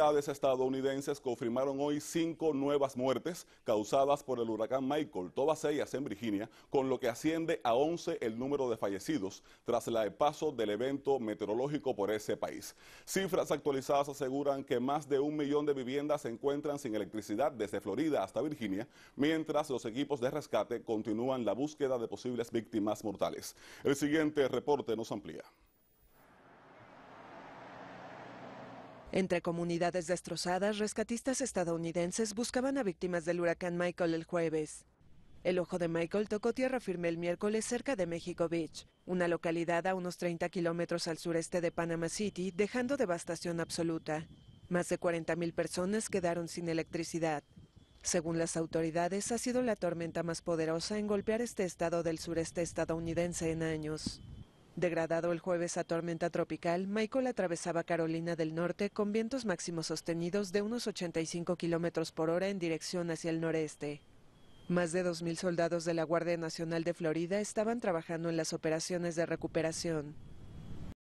autoridades estadounidenses confirmaron hoy cinco nuevas muertes causadas por el huracán Michael, todas ellas en Virginia, con lo que asciende a 11 el número de fallecidos tras el paso del evento meteorológico por ese país. Cifras actualizadas aseguran que más de un millón de viviendas se encuentran sin electricidad desde Florida hasta Virginia, mientras los equipos de rescate continúan la búsqueda de posibles víctimas mortales. El siguiente reporte nos amplía. Entre comunidades destrozadas, rescatistas estadounidenses buscaban a víctimas del huracán Michael el jueves. El ojo de Michael tocó tierra firme el miércoles cerca de Mexico Beach, una localidad a unos 30 kilómetros al sureste de Panama City, dejando devastación absoluta. Más de 40.000 personas quedaron sin electricidad. Según las autoridades, ha sido la tormenta más poderosa en golpear este estado del sureste estadounidense en años. Degradado el jueves a tormenta tropical, Michael atravesaba Carolina del Norte con vientos máximos sostenidos de unos 85 kilómetros por hora en dirección hacia el noreste. Más de 2.000 soldados de la Guardia Nacional de Florida estaban trabajando en las operaciones de recuperación.